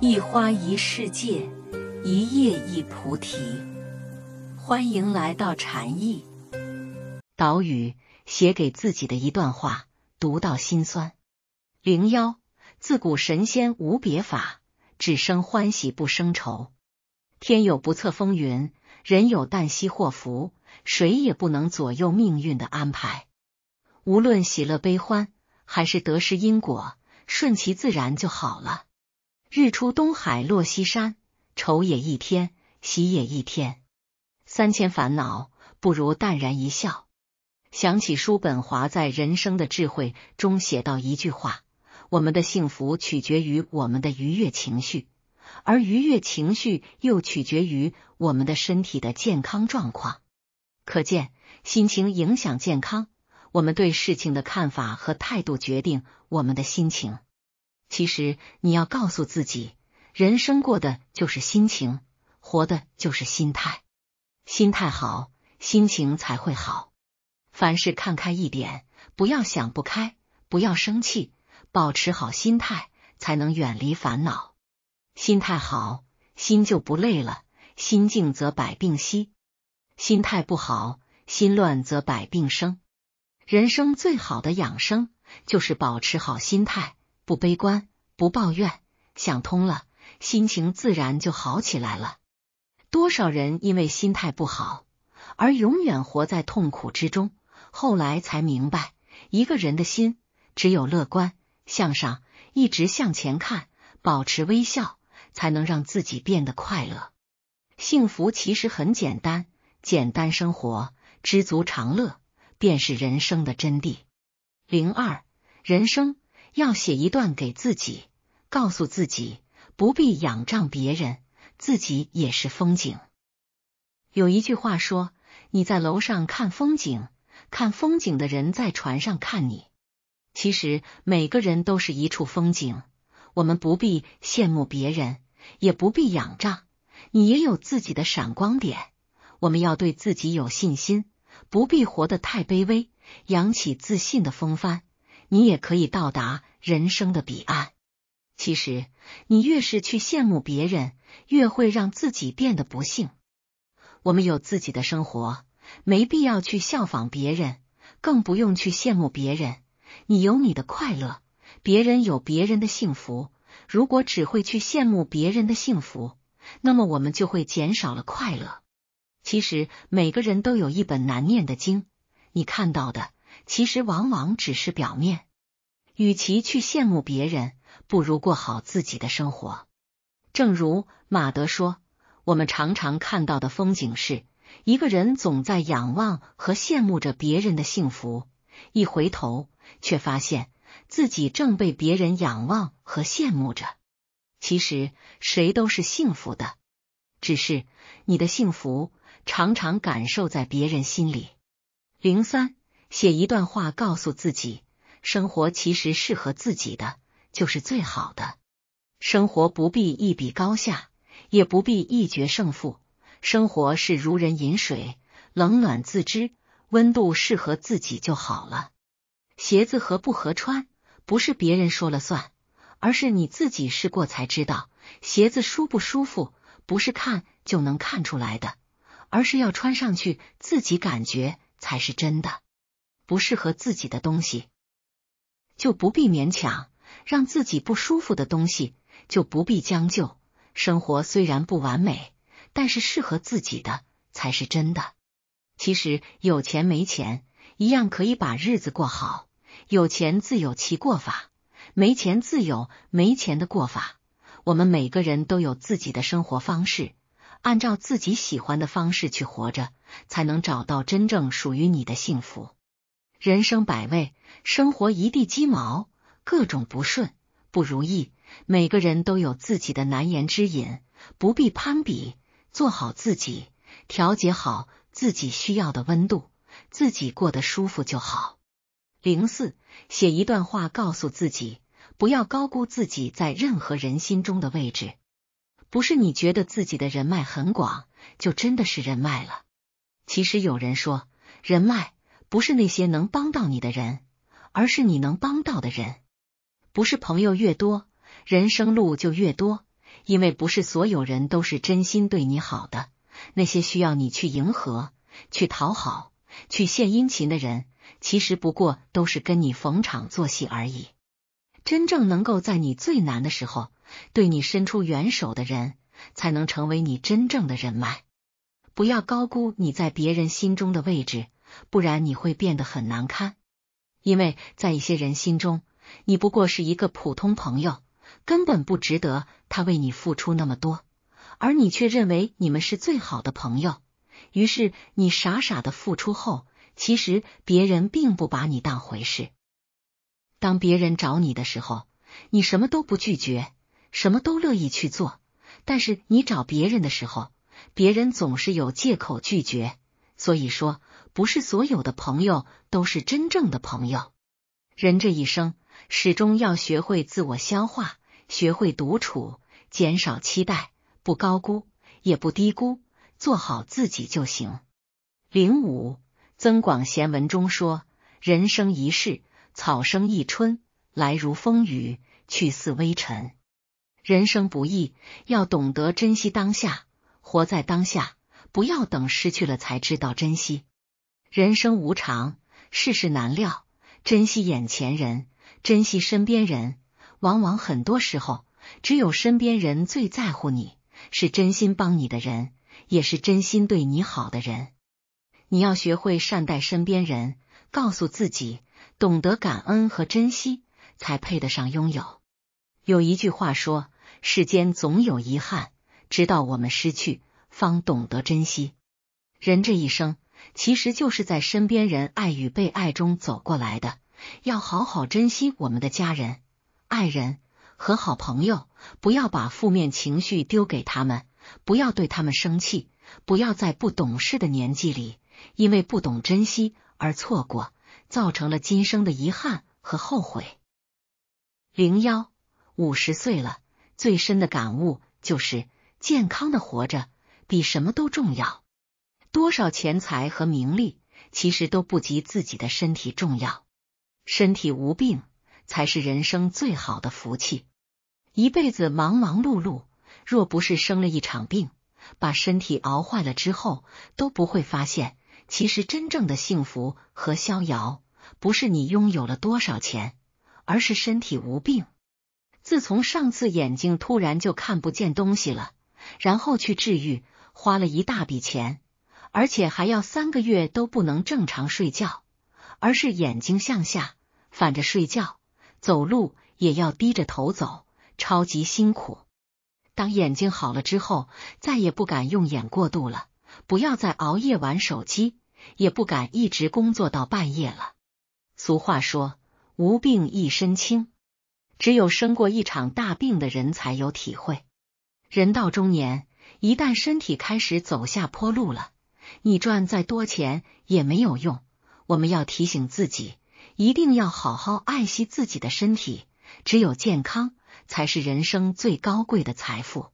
一花一世界，一叶一菩提。欢迎来到禅意岛屿。写给自己的一段话，读到心酸。零幺，自古神仙无别法，只生欢喜不生愁。天有不测风云，人有旦夕祸福，谁也不能左右命运的安排。无论喜乐悲欢，还是得失因果，顺其自然就好了。日出东海落西山，愁也一天，喜也一天。三千烦恼不如淡然一笑。想起叔本华在《人生的智慧》中写到一句话：“我们的幸福取决于我们的愉悦情绪，而愉悦情绪又取决于我们的身体的健康状况。”可见，心情影响健康。我们对事情的看法和态度决定我们的心情。其实你要告诉自己，人生过的就是心情，活的就是心态。心态好，心情才会好。凡事看开一点，不要想不开，不要生气，保持好心态，才能远离烦恼。心态好，心就不累了；心静则百病息。心态不好，心乱则百病生。人生最好的养生，就是保持好心态。不悲观，不抱怨，想通了，心情自然就好起来了。多少人因为心态不好而永远活在痛苦之中，后来才明白，一个人的心只有乐观向上，一直向前看，保持微笑，才能让自己变得快乐。幸福其实很简单，简单生活，知足常乐，便是人生的真谛。零二人生。要写一段给自己，告诉自己不必仰仗别人，自己也是风景。有一句话说，你在楼上看风景，看风景的人在船上看你。其实每个人都是一处风景，我们不必羡慕别人，也不必仰仗，你也有自己的闪光点。我们要对自己有信心，不必活得太卑微，扬起自信的风帆。你也可以到达人生的彼岸。其实，你越是去羡慕别人，越会让自己变得不幸。我们有自己的生活，没必要去效仿别人，更不用去羡慕别人。你有你的快乐，别人有别人的幸福。如果只会去羡慕别人的幸福，那么我们就会减少了快乐。其实，每个人都有一本难念的经，你看到的。其实往往只是表面。与其去羡慕别人，不如过好自己的生活。正如马德说：“我们常常看到的风景是，一个人总在仰望和羡慕着别人的幸福，一回头却发现自己正被别人仰望和羡慕着。其实谁都是幸福的，只是你的幸福常常感受在别人心里。”零三。写一段话告诉自己：生活其实适合自己的就是最好的。生活不必一比高下，也不必一决胜负。生活是如人饮水，冷暖自知，温度适合自己就好了。鞋子合不合穿，不是别人说了算，而是你自己试过才知道。鞋子舒不舒服，不是看就能看出来的，而是要穿上去自己感觉才是真的。不适合自己的东西就不必勉强，让自己不舒服的东西就不必将就。生活虽然不完美，但是适合自己的才是真的。其实有钱没钱一样可以把日子过好，有钱自有其过法，没钱自有没钱的过法。我们每个人都有自己的生活方式，按照自己喜欢的方式去活着，才能找到真正属于你的幸福。人生百味，生活一地鸡毛，各种不顺、不如意。每个人都有自己的难言之隐，不必攀比，做好自己，调节好自己需要的温度，自己过得舒服就好。零四，写一段话告诉自己，不要高估自己在任何人心中的位置。不是你觉得自己的人脉很广，就真的是人脉了。其实有人说，人脉。不是那些能帮到你的人，而是你能帮到的人。不是朋友越多，人生路就越多，因为不是所有人都是真心对你好的。那些需要你去迎合、去讨好、去献殷勤的人，其实不过都是跟你逢场作戏而已。真正能够在你最难的时候对你伸出援手的人，才能成为你真正的人脉。不要高估你在别人心中的位置。不然你会变得很难堪，因为在一些人心中，你不过是一个普通朋友，根本不值得他为你付出那么多，而你却认为你们是最好的朋友。于是你傻傻的付出后，其实别人并不把你当回事。当别人找你的时候，你什么都不拒绝，什么都乐意去做；但是你找别人的时候，别人总是有借口拒绝。所以说。不是所有的朋友都是真正的朋友。人这一生始终要学会自我消化，学会独处，减少期待，不高估也不低估，做好自己就行。零五，《增广贤文》中说：“人生一世，草生一春，来如风雨，去似微尘。”人生不易，要懂得珍惜当下，活在当下，不要等失去了才知道珍惜。人生无常，世事难料，珍惜眼前人，珍惜身边人。往往很多时候，只有身边人最在乎你，是真心帮你的人，也是真心对你好的人。你要学会善待身边人，告诉自己，懂得感恩和珍惜，才配得上拥有。有一句话说：“世间总有遗憾，直到我们失去，方懂得珍惜。”人这一生。其实就是在身边人爱与被爱中走过来的，要好好珍惜我们的家人、爱人和好朋友，不要把负面情绪丢给他们，不要对他们生气，不要在不懂事的年纪里，因为不懂珍惜而错过，造成了今生的遗憾和后悔。零幺，五十岁了，最深的感悟就是健康的活着比什么都重要。多少钱财和名利，其实都不及自己的身体重要。身体无病，才是人生最好的福气。一辈子忙忙碌碌，若不是生了一场病，把身体熬坏了之后，都不会发现，其实真正的幸福和逍遥，不是你拥有了多少钱，而是身体无病。自从上次眼睛突然就看不见东西了，然后去治愈，花了一大笔钱。而且还要三个月都不能正常睡觉，而是眼睛向下反着睡觉，走路也要低着头走，超级辛苦。当眼睛好了之后，再也不敢用眼过度了，不要再熬夜玩手机，也不敢一直工作到半夜了。俗话说“无病一身轻”，只有生过一场大病的人才有体会。人到中年，一旦身体开始走下坡路了。你赚再多钱也没有用，我们要提醒自己，一定要好好爱惜自己的身体，只有健康才是人生最高贵的财富。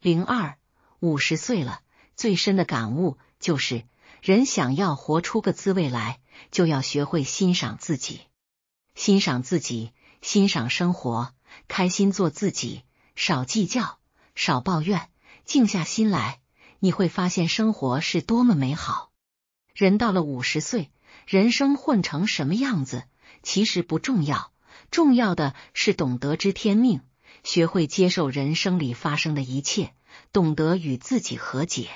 零二，五十岁了，最深的感悟就是，人想要活出个滋味来，就要学会欣赏自己，欣赏自己，欣赏生活，开心做自己，少计较，少抱怨，静下心来。你会发现生活是多么美好。人到了五十岁，人生混成什么样子其实不重要，重要的是懂得知天命，学会接受人生里发生的一切，懂得与自己和解。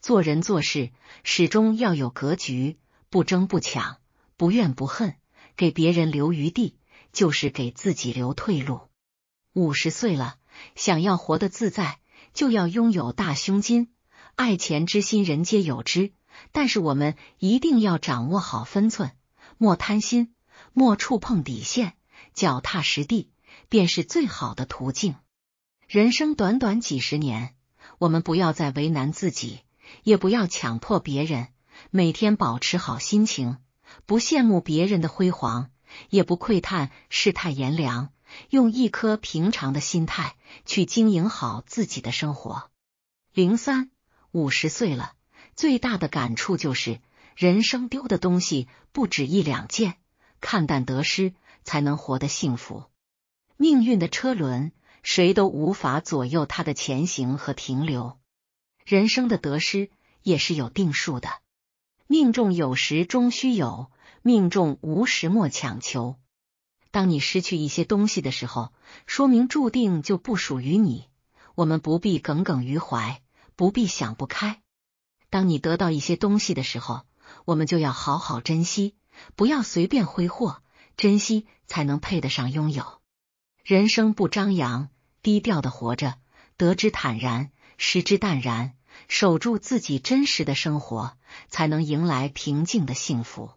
做人做事始终要有格局，不争不抢，不怨不恨，给别人留余地，就是给自己留退路。五十岁了，想要活得自在。就要拥有大胸襟，爱钱之心人皆有之，但是我们一定要掌握好分寸，莫贪心，莫触碰底线，脚踏实地便是最好的途径。人生短短几十年，我们不要再为难自己，也不要强迫别人，每天保持好心情，不羡慕别人的辉煌，也不窥探世态炎凉。用一颗平常的心态去经营好自己的生活。零三，五十岁了，最大的感触就是人生丢的东西不止一两件，看淡得失才能活得幸福。命运的车轮谁都无法左右它的前行和停留，人生的得失也是有定数的。命中有时终须有，命中无时莫强求。当你失去一些东西的时候，说明注定就不属于你。我们不必耿耿于怀，不必想不开。当你得到一些东西的时候，我们就要好好珍惜，不要随便挥霍。珍惜才能配得上拥有。人生不张扬，低调的活着，得之坦然，失之淡然，守住自己真实的生活，才能迎来平静的幸福。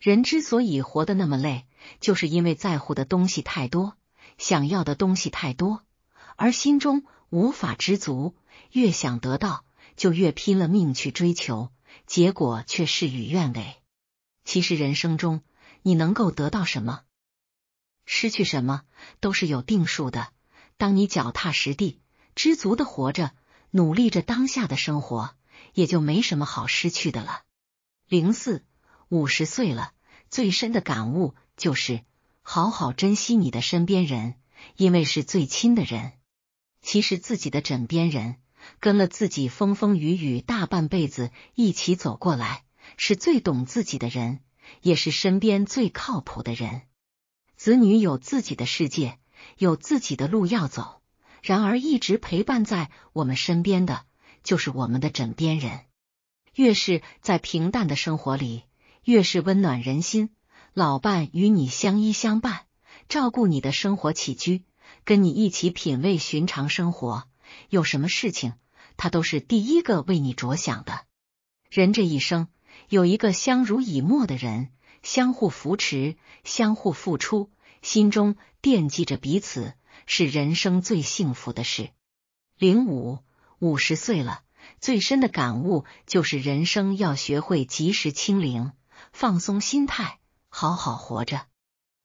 人之所以活得那么累。就是因为在乎的东西太多，想要的东西太多，而心中无法知足，越想得到就越拼了命去追求，结果却事与愿违。其实人生中，你能够得到什么，失去什么，都是有定数的。当你脚踏实地、知足的活着，努力着当下的生活，也就没什么好失去的了。零四五十岁了，最深的感悟。就是好好珍惜你的身边人，因为是最亲的人。其实自己的枕边人跟了自己风风雨雨大半辈子，一起走过来，是最懂自己的人，也是身边最靠谱的人。子女有自己的世界，有自己的路要走，然而一直陪伴在我们身边的就是我们的枕边人。越是在平淡的生活里，越是温暖人心。老伴与你相依相伴，照顾你的生活起居，跟你一起品味寻常生活。有什么事情，他都是第一个为你着想的。人这一生，有一个相濡以沫的人，相互扶持，相互付出，心中惦记着彼此，是人生最幸福的事。零五五十岁了，最深的感悟就是，人生要学会及时清零，放松心态。好好活着，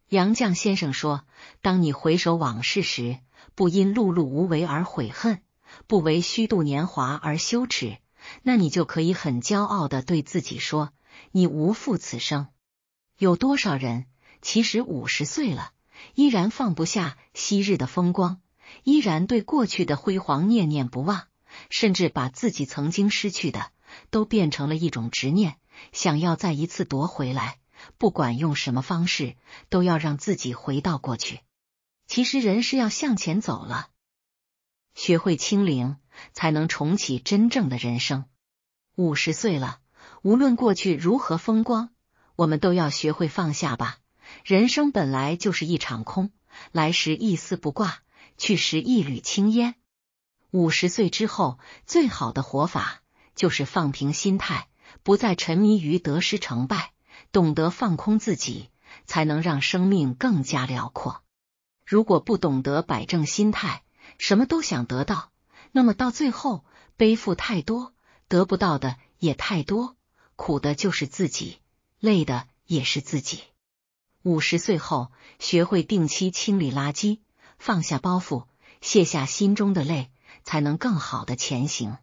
杨绛先生说：“当你回首往事时，不因碌碌无为而悔恨，不为虚度年华而羞耻，那你就可以很骄傲的对自己说，你无负此生。”有多少人其实五十岁了，依然放不下昔日的风光，依然对过去的辉煌念念不忘，甚至把自己曾经失去的都变成了一种执念，想要再一次夺回来。不管用什么方式，都要让自己回到过去。其实人是要向前走了，学会清零，才能重启真正的人生。五十岁了，无论过去如何风光，我们都要学会放下吧。人生本来就是一场空，来时一丝不挂，去时一缕青烟。五十岁之后，最好的活法就是放平心态，不再沉迷于得失成败。懂得放空自己，才能让生命更加辽阔。如果不懂得摆正心态，什么都想得到，那么到最后背负太多，得不到的也太多，苦的就是自己，累的也是自己。五十岁后，学会定期清理垃圾，放下包袱，卸下心中的累，才能更好的前行。